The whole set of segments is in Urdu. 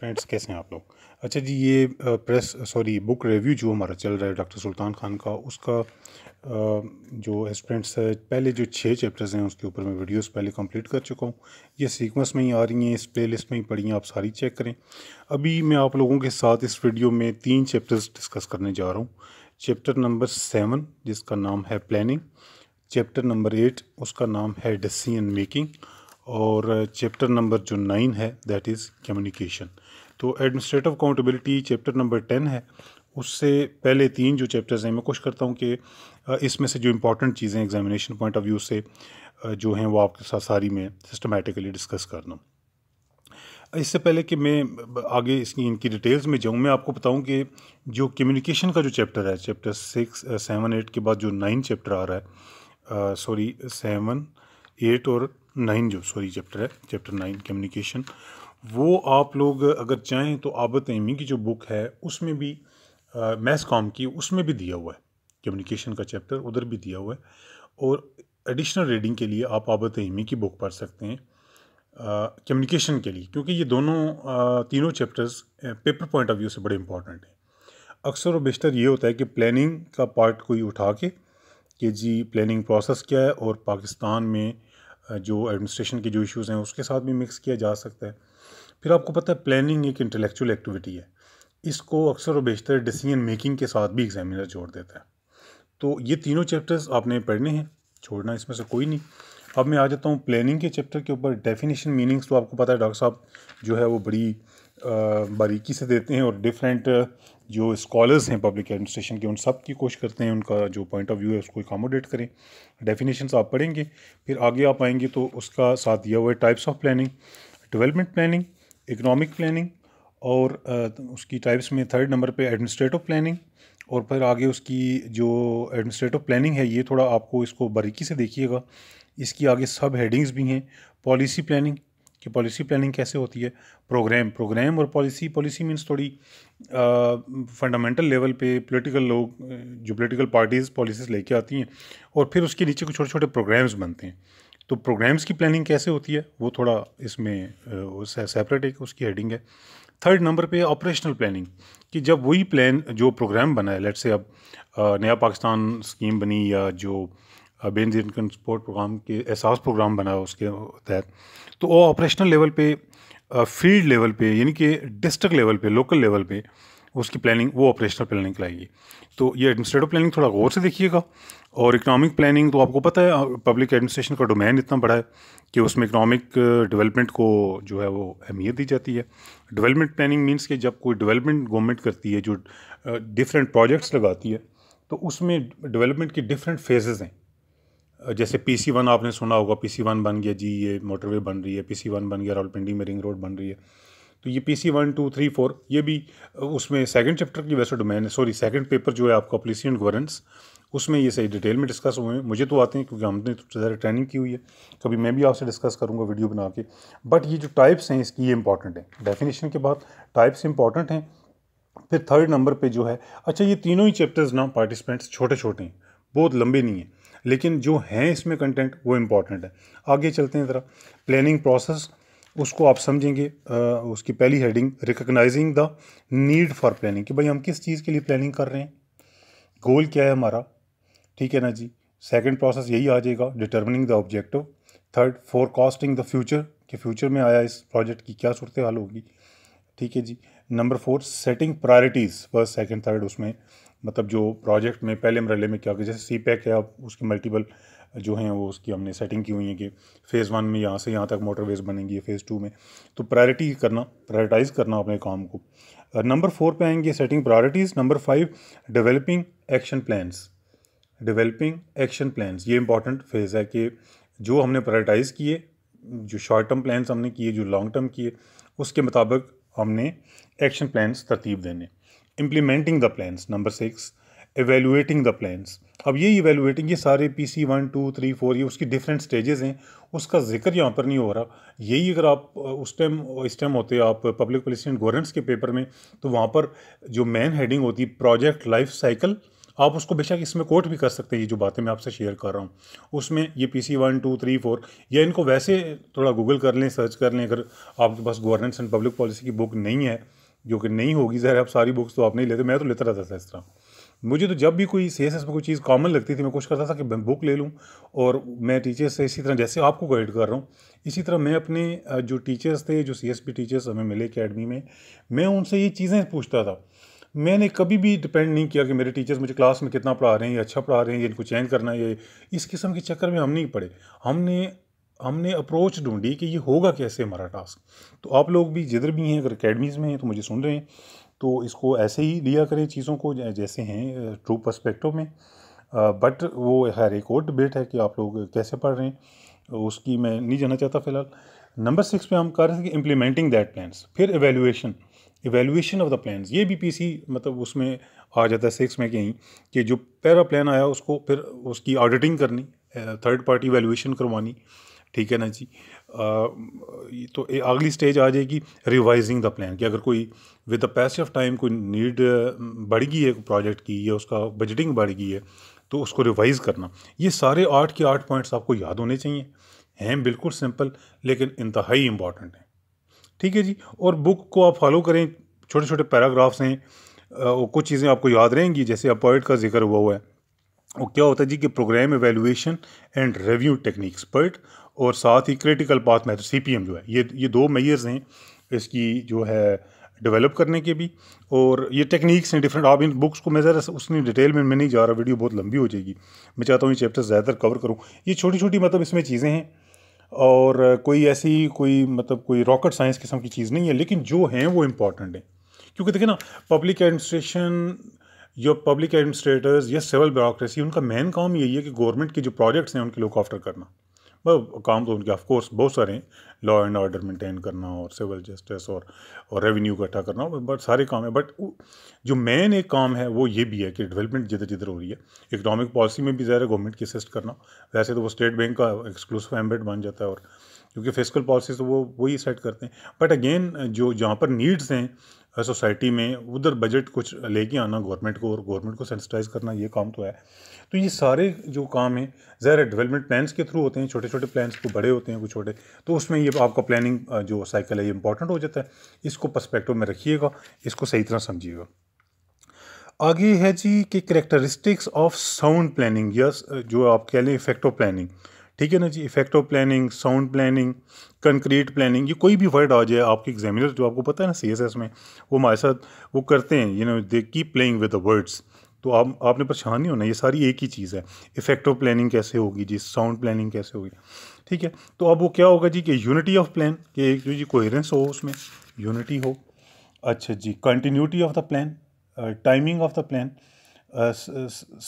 فرینڈس کیسے ہیں آپ لوگ اچھا جی یہ پریس سوری بک ریویو جو ہمارا چل رہا ہے ڈاکٹر سلطان خان کا اس کا جو اسٹوڈنٹس ہے پہلے جو چھ چیپٹرز ہیں اس کے اوپر میں ویڈیوز پہلے کمپلیٹ کر چکا ہوں یہ سیکوینس میں ہی آ رہی ہیں اس پلے لسٹ میں ہی پڑھی ہیں آپ ساری چیک کریں ابھی میں آپ لوگوں کے ساتھ اس ویڈیو میں تین چیپٹرز ڈسکس کرنے جا رہا ہوں چیپٹر نمبر سیون جس کا نام ہے پلیننگ چیپٹر نمبر ایٹ اس کا نام ہے ڈسیزن میکنگ اور چیپٹر نمبر جو نائن ہے دیٹ از کمیونیکیشن تو administrative accountability chapter number ten ہے اس سے پہلے تین جو چیپٹرز ہیں میں کوشش کرتا ہوں کہ اس میں سے جو امپورٹنٹ چیزیں ایگزامینیشن پوائنٹ آف ویو سے جو ہیں وہ آپ کے ساتھ ساری میں سسٹمیٹیکلی ڈسکس کرنا اس سے پہلے کہ میں آگے اس کی ان کی ڈیٹیلز میں جاؤں میں آپ کو بتاؤں کہ جو کمیونیکیشن کا جو چیپٹر ہے چیپٹر سکس سیون ایٹ کے بعد جو نائن چیپٹر آ رہا ہے سوری سیون ایٹ اور نائن جو سوری چیپٹر ہے چیپٹر نائن کمیونیکیشن وہ آپ لوگ اگر چاہیں تو ایمی کی جو بک ہے اس میں بھی میس کام کی اس میں بھی دیا ہوا ہے کمیونیکیشن کا چیپٹر ادھر بھی دیا ہوا ہے اور ایڈیشنل ریڈنگ کے لیے آپ ایمی کی بک پڑھ سکتے ہیں کمیونیکیشن کے لیے کیونکہ یہ دونوں تینوں chapters paper point of view سے بڑے امپورٹنٹ ہیں اکثر و بیشتر یہ ہوتا ہے کہ پلاننگ کا پارٹ کوئی اٹھا کے کہ جی پلاننگ پروسیس کیا ہے اور پاکستان میں جو ایڈمنسٹریشن کے جو ایشوز ہیں اس کے ساتھ بھی مکس کیا جا سکتا ہے پھر آپ کو پتہ ہے پلاننگ ایک انٹلیکچوئل ایکٹیویٹی ہے اس کو اکثر و بیشتر ڈیسیجن میکنگ کے ساتھ بھی ایگزامینر جوڑ دیتا ہے تو یہ تینوں چیپٹرز آپ نے پڑھنے ہیں چھوڑنا اس میں سے کوئی نہیں اب میں آ جاتا ہوں پلاننگ کے چیپٹر کے اوپر ڈیفینیشن میننگس تو آپ کو پتہ ہے ڈاکٹر صاحب جو ہے وہ بڑی باریکی سے دیتے ہیں اور ڈفرینٹ جو اسکالرز ہیں پبلک ایڈمنسٹریشن کے ان سب کی کوشش کرتے ہیں ان کا جو پوائنٹ آف ویو ہے اس کو اکاموڈیٹ کریں ڈیفینیشنس آپ پڑھیں گے پھر آگے آپ آئیں گے تو اس کا ساتھ دیا ہوا ہے types of planning development planning economic planning اور اس کی ٹائپس میں تھرڈ نمبر پہ ایڈمنسٹریٹو پلاننگ اور پھر آگے اس کی جو ایڈمنسٹریٹو پلاننگ ہے یہ تھوڑا آپ کو اس کو باریکی سے دیکھیے گا اس کی آگے سب ہیڈنگز بھی ہیں پالیسی پلاننگ کہ پالیسی پلاننگ کیسے ہوتی ہے پروگرام پروگرام اور پالیسی پالیسی مینس تھوڑی فنڈامنٹل لیول پہ پولیٹیکل لوگ جو پولیٹیکل پارٹیز پالیسیز لے کے آتی ہیں اور پھر اس کے نیچے کچھ چھوٹے چھوٹے پروگرامز بنتے ہیں تو پروگرامز کی پلاننگ کیسے ہوتی ہے وہ تھوڑا اس میں سیپریٹ ایک اس کی ہیڈنگ ہے تھرڈ نمبر پہ آپریشنل پلاننگ کہ جب وہی پلان جو پروگرام بنا ہے سے اب نیا پاکستان اسکیم بنی یا جو بین زیر انکن سپورٹ پروگرام کے احساس پروگرام بنایا اس کے تحت تو وہ آپریشنل لیول پہ فیلڈ لیول پہ یعنی کہ ڈسٹرک لیول پہ لوکل لیول پہ اس کی پلاننگ وہ آپریشنل پلاننگ لائیے گی تو یہ ایڈمنسٹریٹو پلاننگ تھوڑا غور سے دیکھیے گا اور اکنامک پلاننگ تو آپ کو پتہ ہے پبلک ایڈمنسٹریشن کا ڈومین اتنا بڑا ہے کہ اس میں اکنامک ڈیولپمنٹ کو جو ہے وہ اہمیت دی جاتی ہے ڈیولپمنٹ پلاننگ مینس کہ جب کوئی ڈیولپمنٹ گورنمنٹ کرتی ہے جو ڈفرینٹ پروجیکٹس لگاتی ہے تو اس میں ڈیولپمنٹ کے ڈفرینٹ فیزز ہیں جیسے پی سی ون آپ نے سنا ہوگا پی سی ون بن گیا جی یہ موٹر وے بن رہی ہے پی سی ون بن گیا پنڈی میں رنگ روڈ بن رہی ہے تو یہ P C one two three four یہ بھی اس میں سیکنڈ چیپٹر کی ویسے ڈومین ہے سوری سیکنڈ پیپر جو ہے آپ کا پلیسی اینڈ گورننس اس میں یہ صحیح ڈیٹیل میں ڈسکس ہوئے ہیں مجھے تو آتے ہیں کیونکہ ہم نے تو زیادہ ٹریننگ کی ہوئی ہے کبھی میں بھی آپ سے ڈسکس کروں گا ویڈیو بنا کے بٹ یہ جو ٹائپس ہیں اس کی یہ امپورٹنٹ ہیں ڈیفینیشن کے بعد ٹائپس امپورٹنٹ ہیں پھر تھرڈ نمبر پہ جو ہے اچھا یہ تینوں ہی چیپٹرز نا پارٹیسپینٹس چھوٹے چھوٹے ہیں بہت لمبے نہیں ہیں لیکن جو ہیں اس میں کنٹینٹ وہ امپورٹنٹ ہے آگے چلتے ہیں ذرا پلاننگ پروسیس اس کو آپ سمجھیں گے اس کی پہلی heading recognizing the need for planning کہ بھائی ہم کس چیز کے لیے پلاننگ کر رہے ہیں گول کیا ہے ہمارا ٹھیک ہے نا جی سیکنڈ پروسیس یہی آ جائے گا determining the objective third forecasting the future کہ فیوچر میں آیا اس پروجیکٹ کی کیا صورت حال ہوگی ٹھیک ہے جی number four setting priorities first second third اس میں مطلب جو پروجیکٹ میں پہلے مرحلے میں کیا جیسے سی پیک ہے آپ اس کے ملٹیپل جو ہیں وہ اس کی ہم نے سیٹنگ کی ہوئی ہیں کہ فیز ون میں یہاں سے یہاں تک موٹر ویز بنیں گی فیز ٹو میں تو پرائرٹی کرنا پرائرٹائز کرنا اپنے کام کو نمبر فور پہ آئیں گے setting priorities number five developing action plans developing action plans یہ امپورٹنٹ فیز ہے کہ جو ہم نے پرائرٹائز کیے جو شارٹ ٹرم پلانس ہم نے کیے جو لانگ ٹرم کیے اس کے مطابق ہم نے ایکشن پلانس ترتیب دینے implementing the plans number six evaluating the plans اب یہ ایویلویٹنگ یہ سارے P C one two three four یہ اس کی ڈفرینٹ سٹیجز ہیں اس کا ذکر یہاں پر نہیں ہو رہا یہی اگر آپ اس ٹائم اس ٹائم ہوتے آپ پبلک اینڈ گورننس کے پیپر میں تو وہاں پر جو مین ہیڈنگ ہوتی پروجیکٹ لائف سائیکل آپ اس کو بے شک اس میں کوٹ بھی کر سکتے ہیں یہ جو باتیں میں آپ سے شیئر کر رہا ہوں اس میں یہ P C one two three four یا ان کو ویسے تھوڑا گوگل کر لیں سرچ کر لیں اگر آپ کے پاس گورننس اینڈ پبلک پالیسی کی بک نہیں ہے جو کہ نہیں ہوگی ظاہر آپ ساری بکس تو آپ نہیں لیتے میں تو لیتا رہتا تھا اس طرح مجھے تو جب بھی کوئی سی ایس ایس میں کوئی چیز کامن لگتی تھی میں کچھ کرتا تھا کہ میں بک لے لوں اور میں ٹیچرس سے اسی طرح جیسے آپ کو گائڈ کر رہا ہوں اسی طرح میں اپنے جو ٹیچرس تھے جو سی ایس پی ٹیچرس ہمیں ملے اکیڈمی میں میں ان سے یہ چیزیں پوچھتا تھا میں نے کبھی بھی ڈپینڈ نہیں کیا کہ میرے ٹیچرز مجھے کلاس میں کتنا پڑھا رہے ہیں یا اچھا پڑھا رہے ہیں یہ ان کو چینج کرنا ہے اس قسم کے چکر میں ہم نہیں پڑھے ہم نے ہم نے اپروچ ڈھونڈی کہ یہ ہوگا کیسے ہمارا ٹاسک تو آپ لوگ بھی جدھر بھی ہیں اگر اکیڈمیز میں ہیں تو مجھے سن رہے ہیں تو اس کو ایسے ہی لیا کریں چیزوں کو جیسے ہیں ٹرو پرسپیکٹو میں بٹ وہ ایک اور ڈبیٹ ہے کہ آپ لوگ کیسے پڑھ رہے ہیں اس کی میں نہیں جانا چاہتا فی الحال نمبر سکس پہ ہم کر رہے ہیں کہ امپلیمنٹنگ دیٹ پلانس پھر evaluation evaluation of the plans یہ بی پی سی مطلب اس میں آ جاتا ہے سکس میں کہیں کہ جو پیرا پلان آیا اس کو پھر اس کی آڈیٹنگ کرنی تھرڈ پارٹی ایویلویشن کروانی ٹھیک ہے نا جی تو اگلی سٹیج آ جائے گی ریوائزنگ دا پلان کہ اگر کوئی with the pace of time کوئی نیڈ بڑھ گئی ہے پروجیکٹ کی یا اس کا بجٹنگ بڑھ گئی ہے تو اس کو ریوائز کرنا یہ سارے آٹھ کے آٹھ پوائنٹس آپ کو یاد ہونے چاہیے ہیں بالکل سمپل لیکن انتہائی امپورٹنٹ ہیں ٹھیک ہے جی اور بک کو آپ فالو کریں چھوٹے چھوٹے پیراگرافس ہیں کچھ چیزیں آپ کو یاد رہیں گی جیسے اپوائٹ کا ذکر ہوا ہوا ہے وہ کیا ہوتا ہے جی کہ program evaluation and review techniques PERT اور ساتھ ہی critical path method C P M جو ہے یہ یہ دو میئرز ہیں اس کی جو ہے ڈیولپ کرنے کے بھی اور یہ ٹیکنیکس ہیں ڈفرینٹ آپ ان بکس کو میں ذرا اس میں ڈیٹیل میں میں نہیں جا رہا ویڈیو بہت لمبی ہو جائے گی میں چاہتا ہوں یہ چیپٹر زیادہ تر کور کروں یہ چھوٹی چھوٹی مطلب اس میں چیزیں ہیں اور کوئی ایسی کوئی مطلب کوئی راکٹ سائنس قسم کی چیز نہیں ہے لیکن جو ہیں وہ امپورٹنٹ ہیں کیونکہ دیکھیں نا پبلک ایڈمنسٹریشن یا پبلک ایڈمنسٹریٹرز یا سول بیوروکریسی ان کا مین کام یہی ہے کہ گورنمنٹ کے جو پروجیکٹس ہیں ان کے لوگ آفٹر کرنا کام تو ان کے آف کورس بہت سارے ہیں لا اینڈ آرڈر مینٹین کرنا اور سول جسٹس اور اور ریونیو اکٹھا کرنا بٹ سارے کام ہیں بٹ جو مین ایک کام ہے وہ یہ بھی ہے کہ ڈیولپمنٹ جدھر جدھر ہو رہی ہے اکنامک پالیسی میں بھی ظاہر ہے گورنمنٹ کی اسسٹ کرنا ویسے تو وہ اسٹیٹ بینک کا ایکسکلوسو ایمبیڈ بن جاتا ہے اور کیونکہ فزیکل پالیسی تو وہ وہی سیٹ کرتے ہیں بٹ اگین جو جہاں پر نیڈس ہیں سوسائٹی میں ادھر بجٹ کچھ لے کے آنا گورنمنٹ کو اور گورنمنٹ کو سینسٹائز کرنا یہ کام تو ہے تو یہ سارے جو کام ہیں ہے ڈیولپمنٹ پلانس کے تھرو ہوتے ہیں چھوٹے چھوٹے پلانس کو بڑے ہوتے ہیں کچھ چھوٹے تو اس میں یہ آپ کا پلاننگ جو سائیکل ہے یہ امپورٹنٹ ہو جاتا ہے اس کو پرسپیکٹو میں رکھیے گا اس کو صحیح طرح سمجھیے گا آگے ہے جی کہ کریکٹرسٹکس آف ساؤنڈ پلاننگ یا جو آپ کہہ لیں افیکٹو پلاننگ ٹھیک ہے نا جی effective planning sound planning concrete planning یہ کوئی بھی ورڈ آ جائے آپ کے ایگزامینر جو آپ کو پتہ ہے نا سی ایس ایس میں وہ ہمارے ساتھ وہ کرتے ہیں you know they keep playing with the words تو آپ آپ نے پریشان نہیں ہونا یہ ساری ایک ہی چیز ہے افیکٹو پلاننگ کیسے ہوگی جی ساؤنڈ پلاننگ کیسے ہوگی ٹھیک ہے تو اب وہ کیا ہوگا جی کہ یونٹی آف پلان کہ ایک جو جی کوئرنس ہو اس میں یونٹی ہو اچھا جی continuity of the plan timing of the plan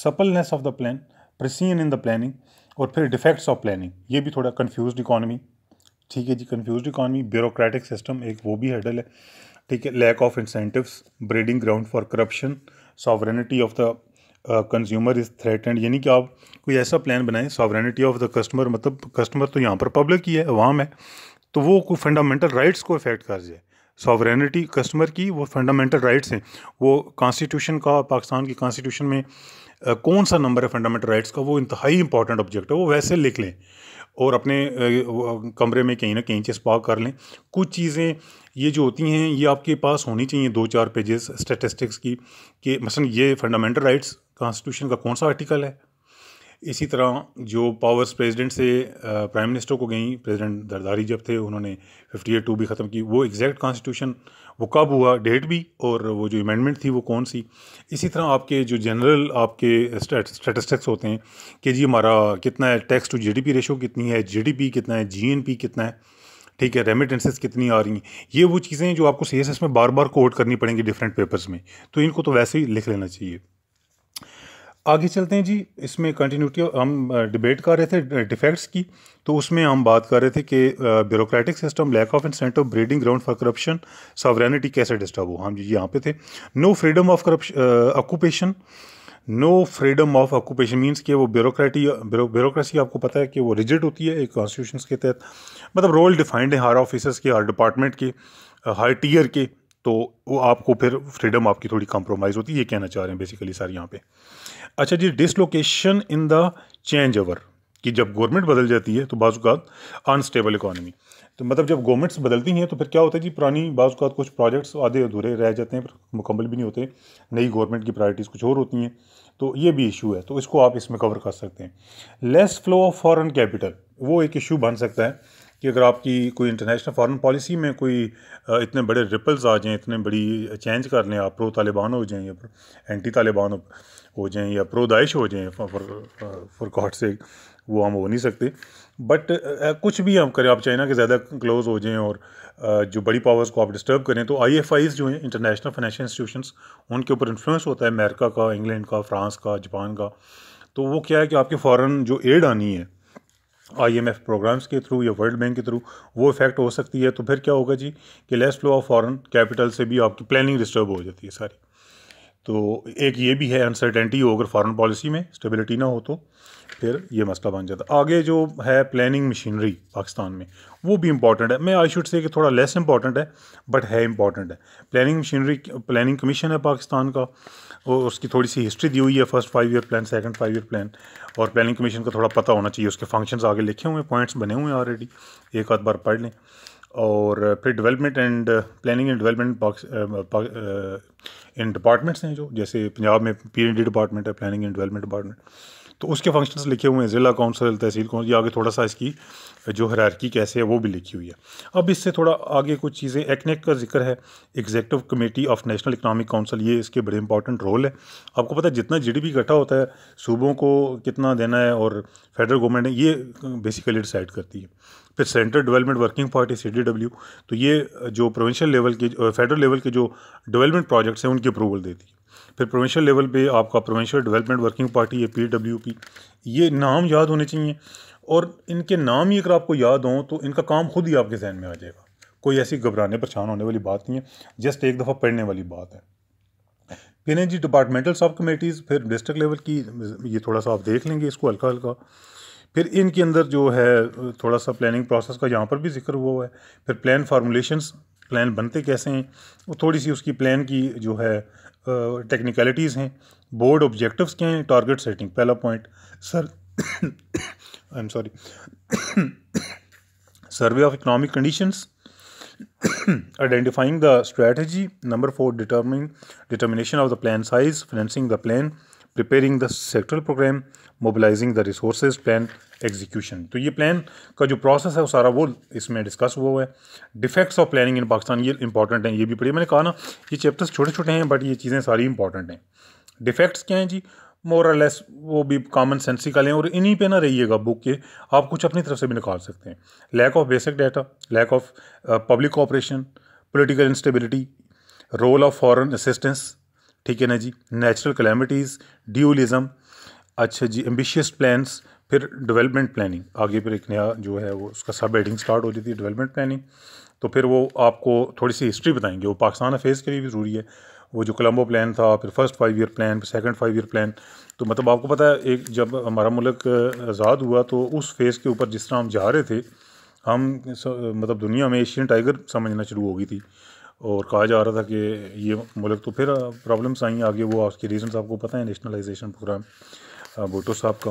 suppleness of the plan precision in the planning اور پھر ڈیفیکٹس آف پلاننگ یہ بھی تھوڑا کنفیوزڈ اکانومی ٹھیک ہے جی کنفیوزڈ اکانومی بیوروکریٹک سسٹم ایک وہ بھی ہیڈل ہے ٹھیک ہے lack of incentives breeding ground for corruption sovereignty of the consumer is threatened یعنی کہ آپ کوئی ایسا پلان بنائیں ساورینٹی آف دا کسٹمر مطلب کسٹمر تو یہاں پر پبلک ہی ہے عوام ہے تو وہ کوئی فنڈامنٹل رائٹس کو افیکٹ کر جائے ساورینٹی کسٹمر کی وہ فنڈامنٹل رائٹس ہیں وہ کانسٹیٹیوشن کا پاکستان کی کانسٹیٹیوشن میں کون سا نمبر ہے فنڈامنٹل رائٹس کا وہ انتہائی امپورٹنٹ آبجیکٹ ہے وہ ویسے لکھ لیں اور اپنے کمرے میں کہیں نہ کہیں چیز پاک کر لیں کچھ چیزیں یہ جو ہوتی ہیں یہ آپ کے پاس ہونی چاہیے دو چار پیجز اسٹیٹسٹکس کی کہ مثلا یہ فنڈامنٹل رائٹس کانسٹیٹیوشن کا کون سا آرٹیکل ہے اسی طرح جو پاورز پریزیڈنٹ سے پرائم منسٹر کو گئیں پریزیڈنٹ درداری جب تھے انہوں نے ففٹی ایٹ ٹو بھی ختم کی وہ ایگزیکٹ کانسٹیٹیوشن وہ کب ہوا ڈیٹ بھی اور وہ جو امینڈمنٹ تھی وہ کون سی اسی طرح آپ کے جو جنرل آپ کے اسٹیٹسٹکس ہوتے ہیں کہ جی ہمارا کتنا ہے tax to G D P ratio کتنی ہے جی ڈی پی کتنا ہے جی این پی کتنا ہے ٹھیک ہے ریمیٹنسز کتنی آ رہی ہیں یہ وہ چیزیں جو آپ کو سی ایس ایس میں بار بار کوڈ کرنی پڑیں گی ڈفرینٹ پیپرز میں تو ان کو تو ویسے ہی لکھ لینا چاہیے آگے چلتے ہیں جی اس میں کنٹینیوٹی ہم ڈبیٹ کر رہے تھے ڈیفیکٹس کی تو اس میں ہم بات کر رہے تھے کہ bureaucratic system lack of incentive breeding ground for corruption sovereignty کیسے ڈسٹرب ہو ہم جی یہاں پہ تھے no freedom of corruption occupation no freedom of occupation means کہ وہ بیوروکریٹی بیوروکریسی آپ کو پتا ہے کہ وہ ریجیکٹ ہوتی ہے ایک کانسٹیٹیوشنس کے تحت مطلب رول ڈیفائنڈ ہیں ہر آفیسرس کے ہر ڈپارٹمنٹ کے ہر ٹیئر کے تو وہ آپ کو پھر فریڈم آپ کی تھوڑی کمپرومائز ہوتی ہے یہ کہنا چاہ رہے ہیں بیسیکلی سر یہاں پہ اچھا جی ڈسلوکیشن ان دا چینج اوور کہ جب گورنمنٹ بدل جاتی ہے تو بعض اوقات انسٹیبل اکانومی تو مطلب جب گورنمنٹس بدلتی ہیں تو پھر کیا ہوتا ہے جی پرانی بعض اوقات کچھ پروجیکٹس آدھے ادھورے رہ جاتے ہیں پھر مکمل بھی نہیں ہوتے نئی گورنمنٹ کی پرائرٹیز کچھ اور ہوتی ہیں تو یہ بھی ایشو ہے تو اس کو آپ اس میں کور کر سکتے ہیں less flow of foreign capital وہ ایک ایشو بن سکتا ہے کہ اگر آپ کی کوئی انٹرنیشنل فارن پالیسی میں کوئی اتنے بڑے ریپلز آ جائیں اتنے بڑی چینج کر لیں آپ پرو طالبان ہو جائیں یا اینٹی طالبان ہو جائیں یا پرو داعش ہو جائیں فور گھاٹ سے وہ ہم ہو نہیں سکتے بٹ کچھ بھی ہم کریں آپ چائنا کے زیادہ کلوز ہو جائیں اور جو بڑی پاورز کو آپ ڈسٹرب کریں تو آئی ایف آئیز جو ہیں انٹرنیشنل فائنینشیل انسٹیٹیوشنس ان کے اوپر انفلوئنس ہوتا ہے امریکہ کا انگلینڈ کا فرانس کا جاپان کا تو وہ کیا ہے کہ آپ کے فوراً جو ایڈ آنی ہے آئی ایم ایف پروگرامز کے تھرو یا ورلڈ بینک کے تھرو وہ افیکٹ ہو سکتی ہے تو پھر کیا ہوگا جی کہ less flow of foreign capital سے بھی آپ کی پلاننگ ڈسٹرب ہو جاتی ہے ساری تو ایک یہ بھی ہے انسرٹنٹی ہو اگر فارن پالیسی میں اسٹیبلٹی نہ ہو تو پھر یہ مسئلہ بن جاتا آگے جو ہے پلاننگ مشینری پاکستان میں وہ بھی امپورٹنٹ ہے میں آئی شوڈ سے کہ تھوڑا لیس امپورٹنٹ ہے بٹ ہے امپورٹنٹ ہے پلاننگ مشینری پلاننگ کمیشن ہے پاکستان کا اور اس کی تھوڑی سی ہسٹری دی ہوئی ہے first five year plan second five year plan اور پلاننگ کمیشن کا تھوڑا پتہ ہونا چاہیے اس کے فنکشنز آگے لکھے ہوئے ہیں پوائنٹس بنے ہوئے ہیں آلریڈی ایک آدھ بار پڑھ لیں اور پھر development and planning and development ان ڈپارٹمنٹس ہیں جو جیسے پنجاب میں پی این ڈی ڈپارٹمنٹ ہے پلاننگ اینڈ ڈیولپمنٹ ڈپارٹمنٹ تو اس کے فنکشنز لکھے ہوئے ہیں ضلع کونسل تحصیل کونسل یہ آگے تھوڑا سا اس کی uh, جو حرارکی کیسے ہے وہ بھی لکھی ہوئی ہے اب اس سے تھوڑا آگے کچھ چیزیں ایک نیک کا ذکر ہے executive committee of national economic council یہ اس کے بڑے امپورٹنٹ رول ہے آپ کو پتہ ہے جتنا جی ڈی پی اکٹھا ہوتا ہے صوبوں کو کتنا دینا ہے اور فیڈرل گورنمنٹ یہ بیسیکلی ڈیسائڈ کرتی ہے پھر central development working party C D W تو یہ جو پروونشل لیول کے فیڈرل لیول کے جو ڈیولپمنٹ پروجیکٹس ہیں ان کی اپروول دیتی ہے پھر پروونشل لیول پہ آپ کا پروونشل ڈیولپمنٹ ورکنگ پارٹی یہ پی ڈبلیو پی یہ نام یاد ہونے چاہیے اور ان کے نام ہی اگر آپ کو یاد ہوں تو ان کا کام خود ہی آپ کے ذہن میں آ جائے گا کوئی ایسی گھبرانے پریشان ہونے والی بات نہیں ہے جسٹ ایک دفعہ پڑھنے والی بات ہے پیرے جی ڈپارٹمنٹل سب کمیٹیز پھر ڈسٹرکٹ لیول کی یہ تھوڑا سا آپ دیکھ لیں گے اس کو ہلکا ہلکا پھر ان کے اندر جو ہے تھوڑا سا پلاننگ پروسیس کا یہاں پر بھی ذکر ہوا ہے پھر پلان فارمولیشنس پلان بنتے کیسے ہیں وہ تھوڑی سی اس کی پلان کی جو ہے ٹیکنیکلٹیز ہیں بورڈ آبجیکٹیوس کیا ہیں ٹارگیٹ سیٹنگ پہلا point sir I am sorry survey of economic conditions identifying the strategy number four determining determination of the plan size financing the plan preparing the sectoral program mobilizing the resources plan execution تو یہ پلان کا جو پروسیس ہے وہ سارا وہ اس میں ڈسکس ہوا ہوا ہے defects of planning in Pakistan یہ امپورٹنٹ ہیں یہ بھی پڑھیے میں نے کہا نا یہ چیپٹرس چھوٹے چھوٹے ہیں بٹ یہ چیزیں ساری امپورٹنٹ ہیں ڈیفیکٹس کیا ہیں جی مور اور لیس وہ بھی کامن کا لیں اور انہی پہ نہ رہیے گا بک کے آپ کچھ اپنی طرف سے بھی نکال سکتے ہیں lack of basic data lack of public cooperation political instability role of foreign assistance ٹھیک ہے نا جی نیچرل کلیمٹیز ڈیولزم اچھا جی ایمبیشیس پلانس پھر ڈیولپمنٹ پلاننگ آگے پھر ایک نیا جو ہے وہ اس کا سب ایڈنگ اسٹارٹ ہو جاتی ہے ڈیولپمنٹ پلاننگ تو پھر وہ آپ کو تھوڑی سی ہسٹری بتائیں گے وہ پاکستان افیز کے لیے بھی ضروری ہے وہ جو کلمبو پلان تھا پھر فرسٹ فائیو ایئر پلان پھر سیکنڈ فائیو ایئر پلان تو مطلب آپ کو پتہ ہے ایک جب ہمارا ملک آزاد ہوا تو اس فیز کے اوپر جس طرح ہم جا رہے تھے ہم مطلب دنیا میں ایشین ٹائیگر سمجھنا شروع ہو گئی تھی اور کہا جا رہا تھا کہ یہ ملک تو پھر پرابلمس آئیں آگے وہ آپ کے ریزنس آپ کو پتہ ہیں نیشنلائزیشن پروگرام ہاں، بوٹو صاحب کا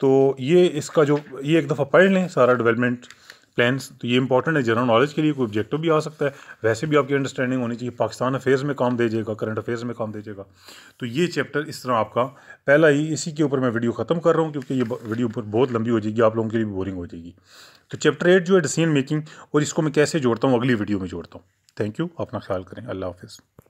تو یہ اس کا جو یہ ایک دفعہ پڑھ لیں سارا ڈیولپمنٹ پلانس تو یہ امپورٹنٹ ہے جنرل نالج کے لیے کوئی آبجیکٹو بھی آ سکتا ہے ویسے بھی آپ کی انڈرسٹینڈنگ ہونی چاہیے پاکستان افیئرز میں کام دے جائے گا کرنٹ افیئرز میں کام دے دیجیے گا تو یہ چیپٹر اس طرح آپ کا پہلا ہی اسی کے اوپر میں ویڈیو ختم کر رہا ہوں کیونکہ یہ ویڈیو بہت لمبی ہو جائے گی آپ لوگوں کے لیے بھی بورنگ ہو جائے گی تو چیپٹر ایٹ جو ہے ڈسیزن میکنگ اور اس کو میں کیسے جوڑتا ہوں اگلی ویڈیو میں جوڑتا ہوں تھینک یو اپنا خیال کریں اللہ حافظ